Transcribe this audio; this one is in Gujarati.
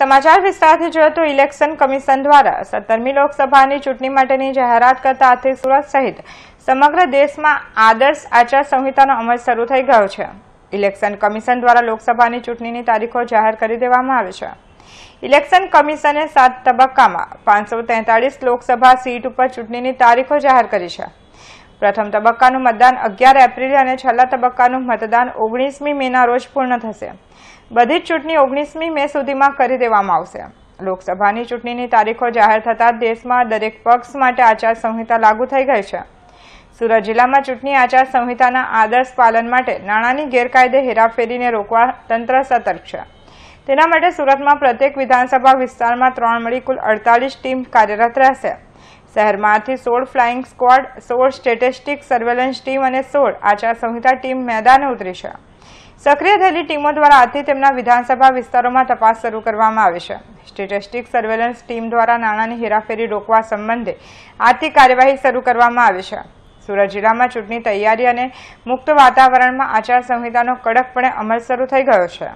સમાચાર વિસ્તારથી જોઈએ તો ઇલેક્શન કમિશન દ્વારા સત્તરમી લોકસભાની ચૂંટણી માટેની જાહેરાત કરતા આથી સુરત સહિત સમગ્ર દેશમાં આદર્શ આચારસંહિતાનો અમલ શરૂ થઈ ગયો છે ઇલેક્શન કમિશન દ્વારા લોકસભાની ચૂંટણીની તારીખો જાહેર કરી દેવામાં આવી છે ઇલેક્શન કમિશને સાત તબક્કામાં પાંચસો લોકસભા સીટ ઉપર ચૂંટણીની તારીખો જાહેર કરી છે પ્રથમ તબક્કાનું મતદાન અગિયાર એપ્રિલ અને છેલ્લા તબક્કાનું મતદાન ઓગણીસમી મેના રોજ પૂર્ણ થશે બધી જ ચૂંટણી ઓગણીસમી મે સુધીમાં કરી દેવામાં આવશે લોકસભાની ચૂંટણીની તારીખો જાહેર થતાં દેશમાં દરેક પક્ષ માટે આચારસંહિતા લાગુ થઈ ગઈ છે સુરત જિલ્લામાં ચૂંટણી આચારસંહિતાના આદર્શ પાલન માટે નાણાંની ગેરકાયદે હેરાફેરીને રોકવા તંત્ર સતર્ક છે તેના માટે સુરતમાં પ્રત્યેક વિધાનસભા વિસ્તારમાં ત્રણ મળી કુલ અડતાલીસ ટીમ કાર્યરત રહેશે શહેરમાંથી સોળ ફ્લાઇંગ સ્ક્વોડ સોળ સ્ટેટિસ્ટિક સર્વેલન્સ ટીમ અને સોળ આચારસંહિતા ટીમ મેદાને ઉતરી છે સક્રિય થયેલી ટીમો દ્વારા આજથી તેમના વિધાનસભા વિસ્તારોમાં તપાસ શરૂ કરવામાં આવી છે સ્ટેટિસ્ટિક સર્વેલન્સ ટીમ દ્વારા નાણાંની હેરાફેરી રોકવા સંબંધે આજથી કાર્યવાહી શરૂ કરવામાં આવી છે સુરત જિલ્લામાં ચૂંટણી તૈયારી અને મુક્ત વાતાવરણમાં આચારસંહિતાનો કડકપણે અમલ શરૂ થઈ ગયો છે